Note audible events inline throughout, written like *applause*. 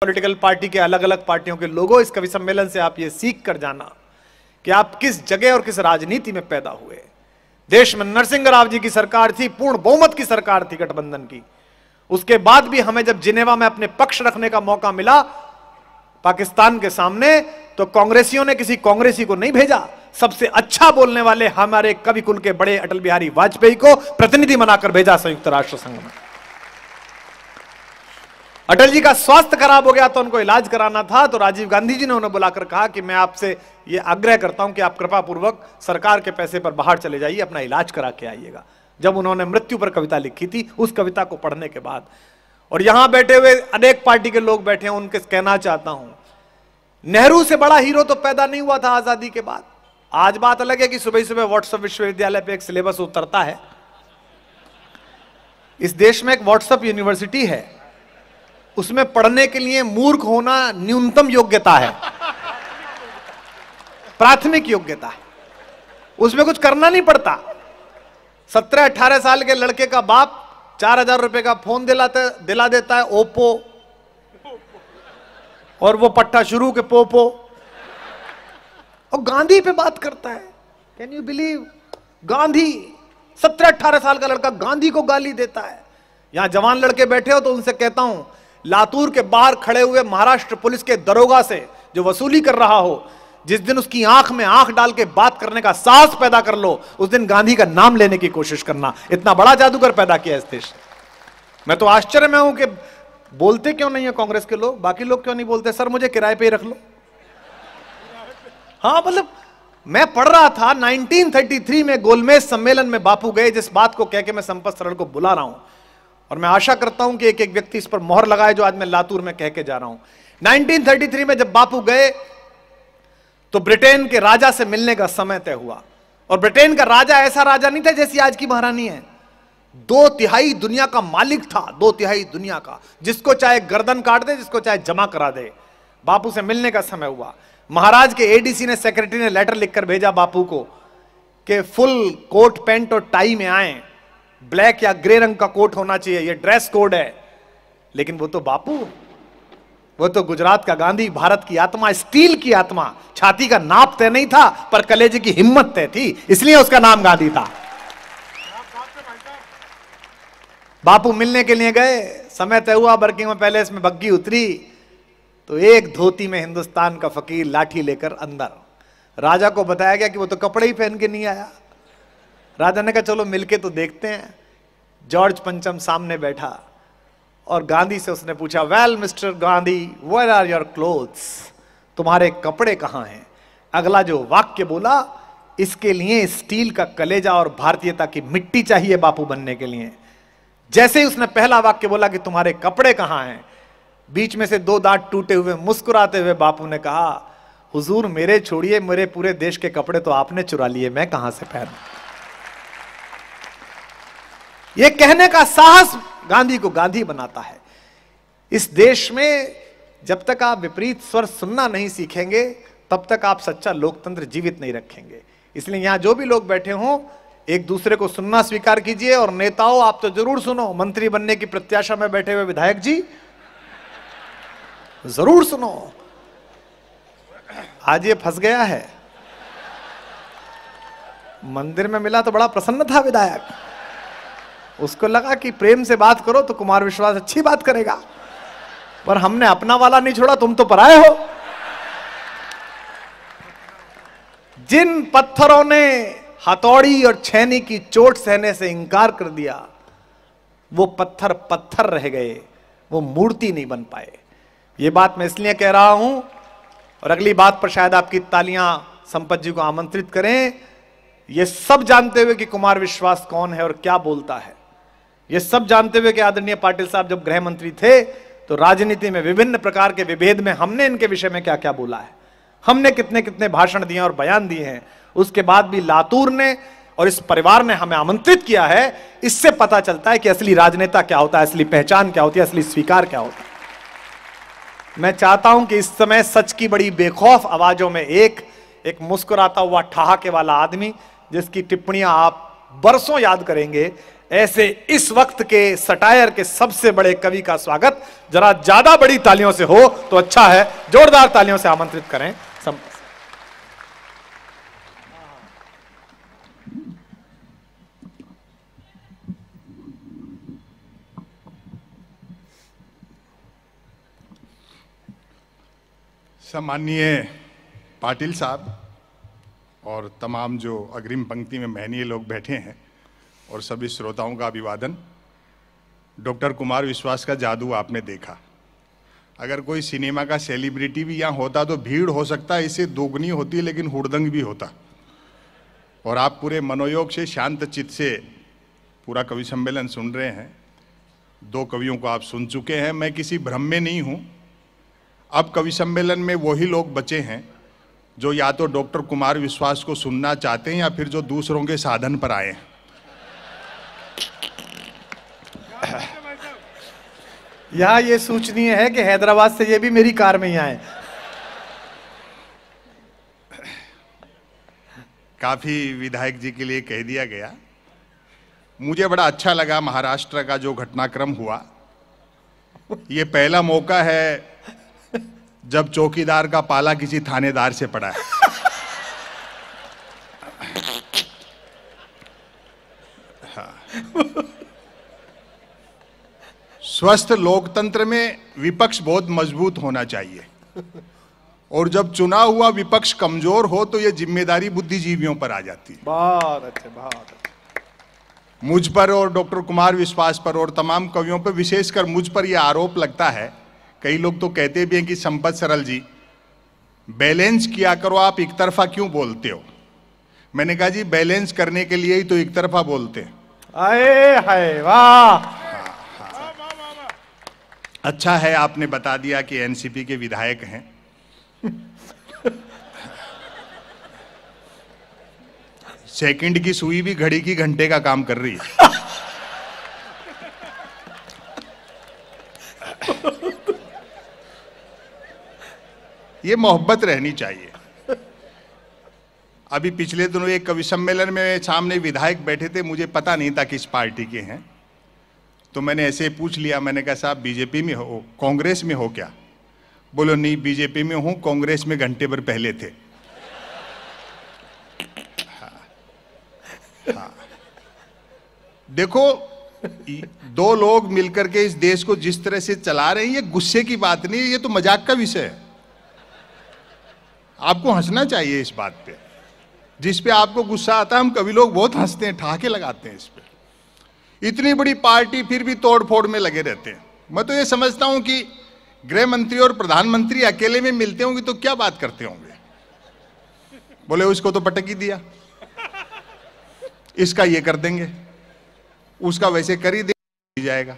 Political party के अलग अलग पार्टियों के लोगों इस कवि सम्मेलन से आप ये सीख कर जाना कि आप किस जगह और किस राजनीति में पैदा हुए देश में नरसिंह राव जी की सरकार थी पूर्ण बहुमत की सरकार थी गठबंधन की उसके बाद भी हमें जब जिनेवा में अपने पक्ष रखने का मौका मिला पाकिस्तान के सामने तो कांग्रेसियों ने किसी कांग्रेसी को नहीं भेजा सबसे अच्छा बोलने वाले हमारे कवि कुल के बड़े अटल बिहारी वाजपेयी को प्रतिनिधि बनाकर भेजा संयुक्त राष्ट्र संघ में अटल जी का स्वास्थ्य खराब हो गया तो उनको इलाज कराना था तो राजीव गांधी जी ने उन्हें बुलाकर कहा कि मैं आपसे ये आग्रह करता हूं कि आप कृपा पूर्वक सरकार के पैसे पर बाहर चले जाइए अपना इलाज करा के आइएगा जब उन्होंने मृत्यु पर कविता लिखी थी उस कविता को पढ़ने के बाद और यहां बैठे हुए अनेक पार्टी के लोग बैठे हैं उनके कहना चाहता हूं नेहरू से बड़ा हीरो तो पैदा नहीं हुआ था आजादी के बाद आज बात अलग है कि सुबह सुबह व्हाट्सएप विश्वविद्यालय पे एक सिलेबस उतरता है इस देश में एक व्हाट्सएप यूनिवर्सिटी है उसमें पढ़ने के लिए मूर्ख होना न्यूनतम योग्यता है प्राथमिक योग्यता है उसमें कुछ करना नहीं पड़ता सत्रह अठारह साल के लड़के का बाप चार हजार रुपए का फोन दिलाते दिला देता है ओप्पो और वो पट्टा शुरू के पोपो और गांधी पे बात करता है कैन यू बिलीव गांधी सत्रह अठारह साल का लड़का गांधी को गाली देता है यहां जवान लड़के बैठे हो तो उनसे कहता हूं लातूर के बाहर खड़े हुए महाराष्ट्र पुलिस के दरोगा से जो वसूली कर रहा हो जिस दिन उसकी आंख में आंख डाल के बात करने का साहस पैदा कर लो उस दिन गांधी का नाम लेने की कोशिश करना इतना बड़ा जादूगर पैदा किया इस देश मैं तो आश्चर्य में हूं कि बोलते क्यों नहीं है कांग्रेस के लोग बाकी लोग क्यों नहीं बोलते सर मुझे किराए पे ही रख लो हाँ मतलब मैं पढ़ रहा था 1933 में गोलमेज सम्मेलन में बापू गए जिस बात को कह के मैं संपत सरल को बुला रहा हूं और मैं आशा करता हूं कि एक एक व्यक्ति इस पर मोहर लगाए जो आज मैं लातूर में कह के जा रहा हूं 1933 में जब बापू गए तो ब्रिटेन के राजा से मिलने का समय तय हुआ और ब्रिटेन का राजा ऐसा राजा नहीं था जैसी आज की महारानी है दो तिहाई दुनिया का मालिक था दो तिहाई दुनिया का जिसको चाहे गर्दन काट दे जिसको चाहे जमा करा दे बापू से मिलने का समय हुआ महाराज के एडीसी ने सेक्रेटरी ने लेटर लिखकर भेजा बापू को कि फुल कोट पेंट और टाई में आए ब्लैक या ग्रे रंग का कोट होना चाहिए ये ड्रेस कोड है लेकिन वो तो बापू वो तो गुजरात का गांधी भारत की आत्मा स्टील की आत्मा छाती का नाप तय नहीं था पर कलेजे की हिम्मत तय थी इसलिए उसका नाम गांधी था बापू मिलने के लिए गए समय तय हुआ बर्किंग में पहले इसमें बग्गी उतरी तो एक धोती में हिंदुस्तान का फकीर लाठी लेकर अंदर राजा को बताया गया कि वो तो कपड़े ही पहन के नहीं आया राजा ने कहा चलो मिलके तो देखते हैं जॉर्ज पंचम सामने बैठा और गांधी से उसने पूछा well mister Gandhi where are your clothes तुम्हारे कपड़े कहाँ हैं अगला जो वाक्य बोला इसके लिए स्टील का कलेजा और भारतीयता की मिट्टी चाहिए बापू बनने के लिए जैसे ही उसने पहला वाक्य बोला कि तुम्हारे कपड़े कहाँ हैं बीच में से दो दांत टूटे हुए मुस्कुराते हुए बापू ने कहा हुजूर मेरे छोड़िए मेरे पूरे देश के कपड़े तो आपने चुरा लिए मैं कहाँ से पहनूं यह कहने का साहस गांधी को गांधी बनाता है इस देश में जब तक आप विपरीत स्वर सुनना नहीं सीखेंगे तब तक आप सच्चा लोकतंत्र जीवित नहीं रखेंगे इसलिए यहां जो भी लोग बैठे हों एक दूसरे को सुनना स्वीकार कीजिए और नेताओं आप तो जरूर सुनो मंत्री बनने की प्रत्याशा में बैठे हुए विधायक जी जरूर सुनो आज ये फंस गया है मंदिर में मिला तो बड़ा प्रसन्न था विधायक उसको लगा कि प्रेम से बात करो तो कुमार विश्वास अच्छी बात करेगा पर हमने अपना वाला नहीं छोड़ा तुम तो पराए हो जिन पत्थरों ने हथौड़ी और छैनी की चोट सहने से इंकार कर दिया वो पत्थर पत्थर रह गए वो मूर्ति नहीं बन पाए ये बात मैं इसलिए कह रहा हूं और अगली बात पर शायद आपकी तालियां संपत जी को आमंत्रित करें ये सब जानते हुए कि कुमार विश्वास कौन है और क्या बोलता है ये सब जानते हुए कि आदरणीय पाटिल साहब जब गृह मंत्री थे तो राजनीति में विभिन्न प्रकार के विभेद में हमने इनके विषय में क्या क्या बोला है हमने कितने कितने भाषण दिए और बयान दिए हैं उसके बाद भी लातूर ने और इस परिवार ने हमें आमंत्रित किया है इससे पता चलता है कि असली राजनेता क्या होता है असली पहचान क्या होती है असली स्वीकार क्या होता है मैं चाहता हूं कि इस समय सच की बड़ी बेखौफ आवाजों में एक एक मुस्कुराता हुआ ठहाके वाला आदमी जिसकी टिप्पणियां आप बरसों याद करेंगे ऐसे इस वक्त के सटायर के सबसे बड़े कवि का स्वागत जरा ज्यादा बड़ी तालियों से हो तो अच्छा है जोरदार तालियों से आमंत्रित करें सम... सम्मान्य पाटिल साहब और तमाम जो अग्रिम पंक्ति में महनीय लोग बैठे हैं और सभी श्रोताओं का अभिवादन डॉक्टर कुमार विश्वास का जादू आपने देखा अगर कोई सिनेमा का सेलिब्रिटी भी यहाँ होता तो भीड़ हो सकता है दोगुनी होती लेकिन हुड़दंग भी होता और आप पूरे मनोयोग से शांत चित्त से पूरा कवि सम्मेलन सुन रहे हैं दो कवियों को आप सुन चुके हैं मैं किसी भ्रम में नहीं हूँ अब कवि सम्मेलन में वही लोग बचे हैं जो या तो डॉक्टर कुमार विश्वास को सुनना चाहते हैं या फिर जो दूसरों के साधन पर आए हैं यहाँ ये सूचनीय है कि हैदराबाद से ये भी मेरी कार में ही आए काफी विधायक जी के लिए कह दिया गया मुझे बड़ा अच्छा लगा महाराष्ट्र का जो घटनाक्रम हुआ ये पहला मौका है जब चौकीदार का पाला किसी थानेदार से पड़ा है हाँ। स्वस्थ लोकतंत्र में विपक्ष बहुत मजबूत होना चाहिए और जब चुना हुआ विपक्ष कमजोर हो तो यह जिम्मेदारी बुद्धिजीवियों पर आ जाती है बहुत अच्छे बहुत मुझ पर और डॉक्टर कुमार विश्वास पर और तमाम कवियों पर विशेषकर मुझ पर यह आरोप लगता है कई लोग तो कहते भी हैं कि संपत सरल जी बैलेंस किया करो आप एक तरफा क्यों बोलते हो मैंने कहा जी बैलेंस करने के लिए ही तो एक तरफा बोलते हैं आए हाय वाह अच्छा है आपने बता दिया कि एनसीपी के विधायक हैं सेकंड की सुई भी घड़ी की घंटे का काम कर रही है ये मोहब्बत रहनी चाहिए अभी पिछले दिनों एक कवि सम्मेलन में सामने विधायक बैठे थे मुझे पता नहीं था किस पार्टी के हैं तो मैंने ऐसे पूछ लिया मैंने कहा साहब बीजेपी में हो कांग्रेस में हो क्या बोलो नहीं बीजेपी में हूँ कांग्रेस में घंटे भर पहले थे हाँ। हाँ। देखो दो लोग मिलकर के इस देश को जिस तरह से चला रहे हैं ये गुस्से की बात नहीं है ये तो मजाक का विषय है आपको हंसना चाहिए इस बात पे जिस पे आपको गुस्सा आता है हम कभी लोग बहुत हंसते हैं ठहाके लगाते हैं इस पे इतनी बड़ी पार्टी फिर भी तोड़ फोड़ में लगे रहते हैं मैं तो ये समझता हूं कि गृह मंत्री और प्रधानमंत्री अकेले में मिलते होंगे तो क्या बात करते होंगे बोले उसको तो पटक ही दिया इसका ये कर देंगे उसका वैसे कर ही दे जाएगा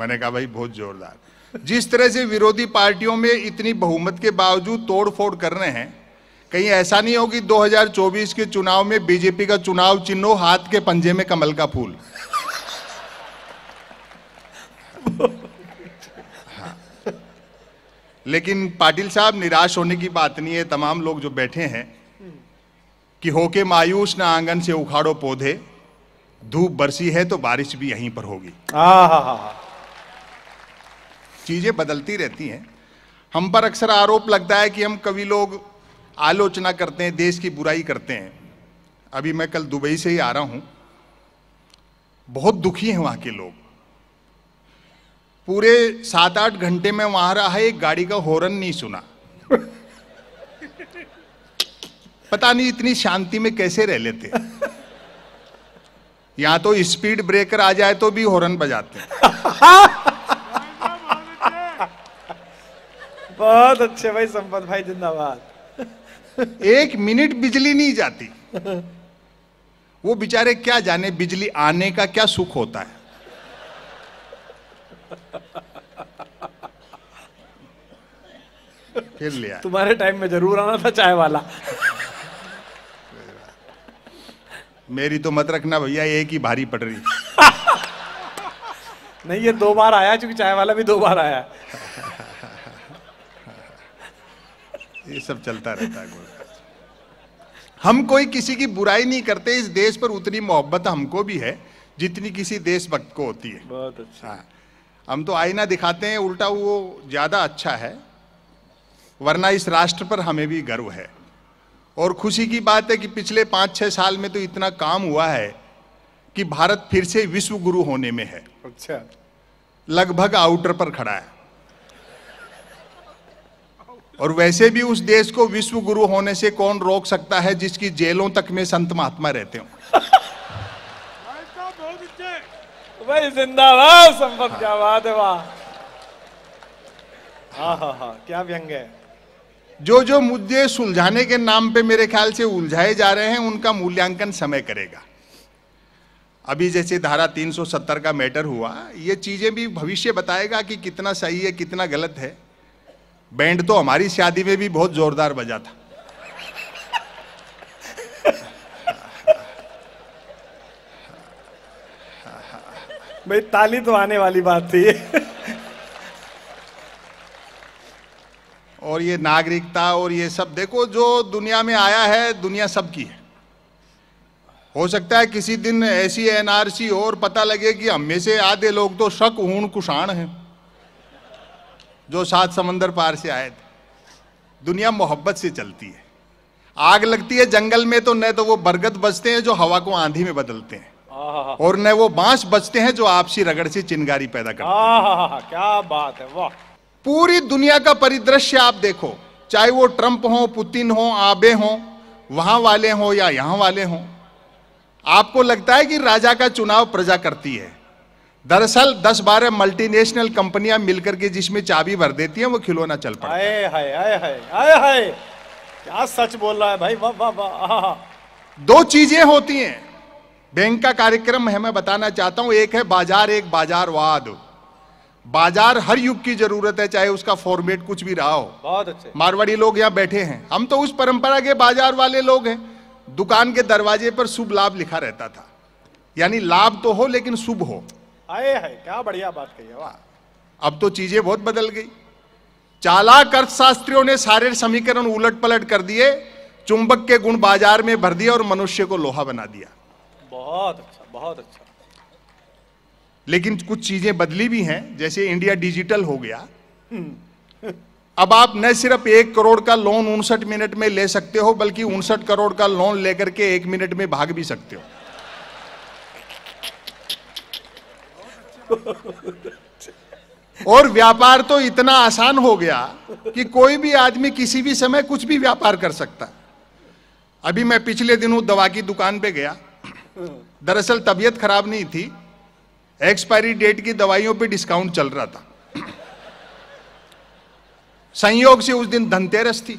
मैंने कहा भाई बहुत जोरदार जिस तरह से विरोधी पार्टियों में इतनी बहुमत के बावजूद तोड़ फोड़ कर रहे हैं कहीं ऐसा नहीं हो कि 2024 के चुनाव में बीजेपी का चुनाव चिन्ह हाथ के पंजे में कमल का फूल हाँ। लेकिन पाटिल साहब निराश होने की बात नहीं है तमाम लोग जो बैठे हैं कि होके मायूस ना आंगन से उखाड़ो पौधे धूप बरसी है तो बारिश भी यहीं पर होगी चीजें बदलती रहती हैं हम पर अक्सर आरोप लगता है कि हम कवि लोग आलोचना करते हैं देश की बुराई करते हैं अभी मैं कल दुबई से ही आ रहा हूं बहुत दुखी हैं वहां के लोग पूरे सात आठ घंटे में वहां रहा एक गाड़ी का हॉर्न नहीं सुना पता नहीं इतनी शांति में कैसे रह लेते या तो स्पीड ब्रेकर आ जाए तो भी हॉर्न बजाते बहुत अच्छे भाई संपत भाई जिंदाबाद एक मिनट बिजली नहीं जाती वो बेचारे क्या जाने बिजली आने का क्या सुख होता है फिर लिया तुम्हारे टाइम में जरूर आना था चाय वाला मेरी तो मत रखना भैया एक ही भारी पड़ रही *laughs* नहीं ये दो बार आया चूंकि चाय वाला भी दो बार आया सब चलता रहता है हम कोई किसी की बुराई नहीं करते इस देश पर उतनी मोहब्बत हमको भी है जितनी किसी देशभक्त को होती है बहुत अच्छा हाँ हम तो आईना दिखाते हैं उल्टा वो ज़्यादा अच्छा है वरना इस राष्ट्र पर हमें भी गर्व है और खुशी की बात है कि पिछले पांच छह साल में तो इतना काम हुआ है कि भारत फिर से विश्व गुरु होने में है अच्छा लगभग आउटर पर खड़ा है और वैसे भी उस देश को विश्व गुरु होने से कौन रोक सकता है जिसकी जेलों तक में संत महात्मा रहते हो भाई जिंदाबाद संपत क्या बात है वाह हाँ, हाँ, हाँ, क्या व्यंग है जो जो मुद्दे सुलझाने के नाम पे मेरे ख्याल से उलझाए जा रहे हैं उनका मूल्यांकन समय करेगा अभी जैसे धारा 370 का मैटर हुआ ये चीज़ें भी भविष्य बताएगा कि कितना सही है कितना गलत है बैंड तो हमारी शादी में भी बहुत जोरदार बजा था भाई ताली तो आने वाली बात थी और ये नागरिकता और ये सब देखो जो दुनिया में आया है दुनिया सबकी है हो सकता है किसी दिन ऐसी एनआरसी और पता लगे कि हम में से आधे लोग तो शक हूं कुशाण हैं जो सात समंदर पार से आए थे दुनिया मोहब्बत से चलती है आग लगती है जंगल में तो न तो वो बरगद बजते हैं जो हवा को आंधी में बदलते हैं और न वो बांस बजते हैं जो आपसी रगड़ से चिंगारी पैदा करते हैं क्या बात है वाह पूरी दुनिया का परिदृश्य आप देखो चाहे वो ट्रंप हो पुतिन हो आबे हो वहां वाले हो या यहां वाले हो आपको लगता है कि राजा का चुनाव प्रजा करती है दरअसल 10-12 मल्टीनेशनल कंपनियां मिलकर के जिसमें चाबी भर देती हैं वो खिलौना चल पाए हाय हाय हाय क्या सच बोल रहा है भाई वाह वाह वाह दो चीजें होती हैं बैंक का कार्यक्रम है मैं बताना चाहता हूं एक है बाजार एक बाजारवाद बाजार हर युग की जरूरत है चाहे उसका फॉर्मेट कुछ भी रहा हो बहुत अच्छे मारवाड़ी लोग यहाँ बैठे हैं हम तो उस परंपरा के बाजार वाले लोग हैं दुकान के दरवाजे पर शुभ लाभ लिखा रहता था यानी लाभ तो हो लेकिन शुभ हो आए है क्या बढ़िया बात कही वाह अब तो चीजें बहुत बदल गई चालाक अर्थशास्त्रियों ने सारे समीकरण उलट पलट कर दिए चुंबक के गुण बाजार में भर दिया और मनुष्य को लोहा बना दिया बहुत अच्छा बहुत अच्छा लेकिन कुछ चीजें बदली भी हैं जैसे इंडिया डिजिटल हो गया हम्म। अब आप न सिर्फ एक करोड़ का लोन उनसठ मिनट में ले सकते हो बल्कि उनसठ करोड़ का लोन लेकर के एक मिनट में भाग भी सकते हो और व्यापार तो इतना आसान हो गया कि कोई भी आदमी किसी भी समय कुछ भी व्यापार कर सकता है अभी मैं पिछले दिनों दवा की दुकान पे गया दरअसल तबीयत खराब नहीं थी एक्सपायरी डेट की दवाइयों पे डिस्काउंट चल रहा था संयोग से उस दिन धनतेरस थी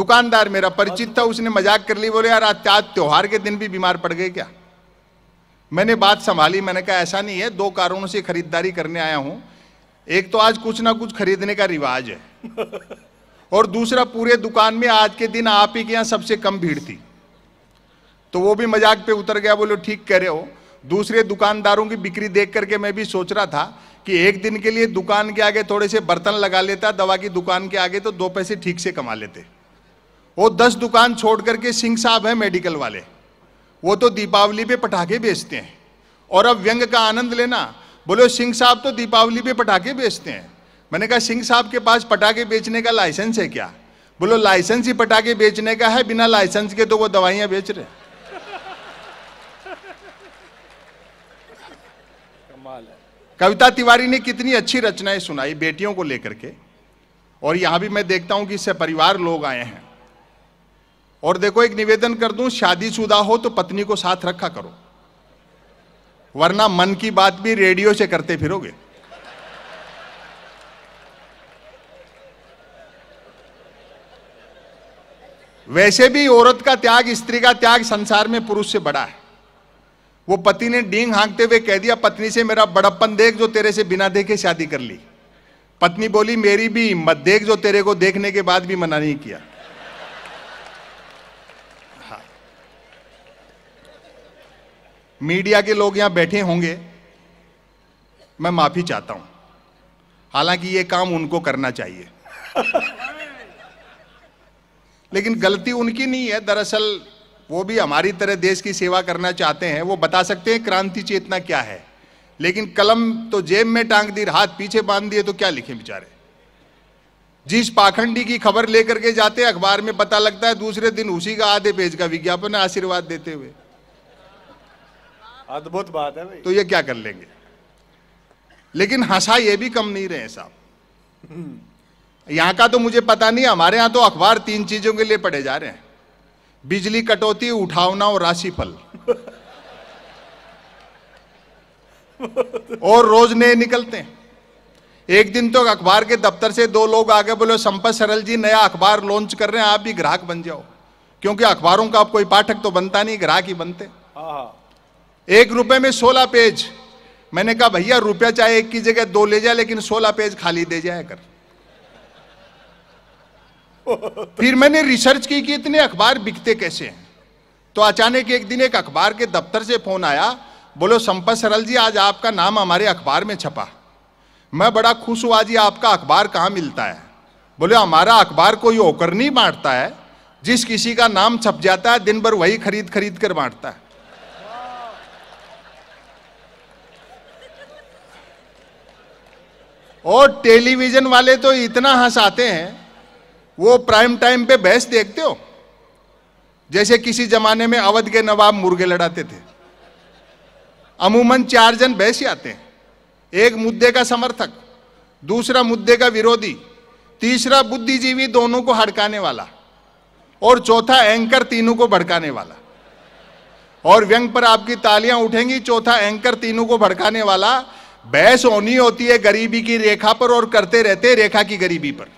दुकानदार मेरा परिचित था उसने मजाक कर ली बोले यार आज त्योहार के दिन भी बीमार पड़ गए क्या मैंने बात संभाली मैंने कहा ऐसा नहीं है दो कारणों से खरीदारी करने आया हूं एक तो आज कुछ ना कुछ खरीदने का रिवाज है *laughs* और दूसरा पूरे दुकान में आज के दिन आप ही के यहाँ सबसे कम भीड़ थी तो वो भी मजाक पे उतर गया बोलो ठीक कह रहे हो दूसरे दुकानदारों की बिक्री देख करके मैं भी सोच रहा था कि एक दिन के लिए दुकान के आगे थोड़े से बर्तन लगा लेता दवा की दुकान के आगे तो दो पैसे ठीक से कमा लेते वो दस दुकान छोड़ करके सिंह साहब है मेडिकल वाले वो तो दीपावली पे पटाखे बेचते हैं और अब व्यंग का आनंद लेना बोलो सिंह साहब तो दीपावली पे पटाखे बेचते हैं मैंने कहा सिंह साहब के पास पटाखे बेचने का लाइसेंस है क्या बोलो लाइसेंस ही पटाखे बेचने का है बिना लाइसेंस के तो वो दवाइयां बेच रहे कमाल है कविता तिवारी ने कितनी अच्छी रचनाएं सुनाई बेटियों को लेकर के और यहां भी मैं देखता हूं कि इससे परिवार लोग आए हैं और देखो एक निवेदन कर दूं शादीशुदा हो तो पत्नी को साथ रखा करो वरना मन की बात भी रेडियो से करते फिरोगे वैसे भी औरत का त्याग स्त्री का त्याग संसार में पुरुष से बड़ा है वो पति ने डींग हाँकते हुए कह दिया पत्नी से मेरा बड़प्पन देख जो तेरे से बिना देखे शादी कर ली पत्नी बोली मेरी भी हिम्मत देख जो तेरे को देखने के बाद भी मना नहीं किया मीडिया के लोग यहां बैठे होंगे मैं माफी चाहता हूं हालांकि ये काम उनको करना चाहिए *laughs* लेकिन गलती उनकी नहीं है दरअसल वो भी हमारी तरह देश की सेवा करना चाहते हैं वो बता सकते हैं क्रांति चेतना क्या है लेकिन कलम तो जेब में टांग दी हाथ पीछे बांध दिए तो क्या लिखे बेचारे जिस पाखंडी की खबर लेकर के जाते अखबार में पता लगता है दूसरे दिन उसी का आधे पेज का विज्ञापन आशीर्वाद देते हुए अद्भुत बात है भाई तो ये क्या कर लेंगे लेकिन हंसा ये भी कम नहीं रहे साहब हम्म। यहाँ का तो मुझे पता नहीं हमारे यहाँ तो अखबार तीन चीजों के लिए पढ़े जा रहे हैं बिजली कटौती उठावना और राशिफल *laughs* और रोज नए निकलते हैं एक दिन तो अखबार के दफ्तर से दो लोग आगे बोले संपत सरल जी नया अखबार लॉन्च कर रहे हैं आप भी ग्राहक बन जाओ क्योंकि अखबारों का आप कोई पाठक तो बनता नहीं ग्राहक ही बनते एक रुपए में सोलह पेज मैंने कहा भैया रुपया चाहे एक की जगह दो ले जाए लेकिन सोलह पेज खाली दे जाए कर फिर मैंने रिसर्च की कि इतने अखबार बिकते कैसे हैं तो अचानक एक दिन एक अखबार के दफ्तर से फोन आया बोलो संपत सरल जी आज आपका नाम हमारे अखबार में छपा मैं बड़ा खुश हुआ जी आपका अखबार कहाँ मिलता है बोले हमारा अखबार कोई होकर नहीं बांटता है जिस किसी का नाम छप जाता है दिन भर वही खरीद खरीद कर बांटता है और टेलीविजन वाले तो इतना हंसाते हैं वो प्राइम टाइम पे बहस देखते हो जैसे किसी जमाने में अवध के नवाब मुर्गे लड़ाते थे अमूमन चार जन बहस आते हैं एक मुद्दे का समर्थक दूसरा मुद्दे का विरोधी तीसरा बुद्धिजीवी दोनों को हड़काने वाला और चौथा एंकर तीनों को भड़काने वाला और व्यंग पर आपकी तालियां उठेंगी चौथा एंकर तीनों को भड़काने वाला बहस होनी होती है गरीबी की रेखा पर और करते रहते रेखा की गरीबी पर